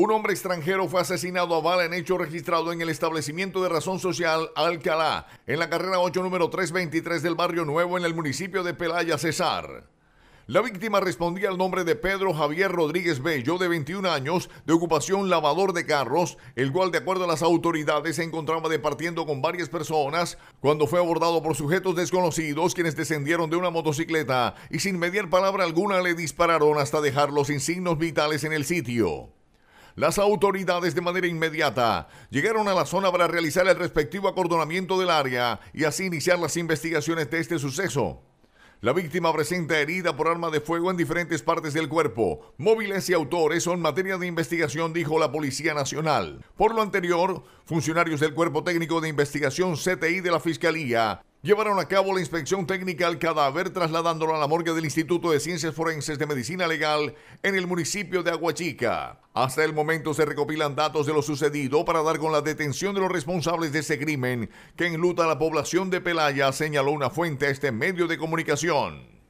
Un hombre extranjero fue asesinado a bala en hecho registrado en el establecimiento de razón social Alcalá, en la carrera 8 número 323 del barrio Nuevo en el municipio de Pelaya, Cesar. La víctima respondía al nombre de Pedro Javier Rodríguez Bello, de 21 años, de ocupación lavador de carros, el cual, de acuerdo a las autoridades, se encontraba departiendo con varias personas cuando fue abordado por sujetos desconocidos quienes descendieron de una motocicleta y sin mediar palabra alguna le dispararon hasta dejar los signos vitales en el sitio. Las autoridades de manera inmediata llegaron a la zona para realizar el respectivo acordonamiento del área y así iniciar las investigaciones de este suceso. La víctima presenta herida por arma de fuego en diferentes partes del cuerpo. Móviles y autores son materia de investigación, dijo la Policía Nacional. Por lo anterior, funcionarios del Cuerpo Técnico de Investigación CTI de la Fiscalía Llevaron a cabo la inspección técnica al cadáver trasladándolo a la morgue del Instituto de Ciencias Forenses de Medicina Legal en el municipio de Aguachica. Hasta el momento se recopilan datos de lo sucedido para dar con la detención de los responsables de ese crimen que enluta a la población de Pelaya, señaló una fuente a este medio de comunicación.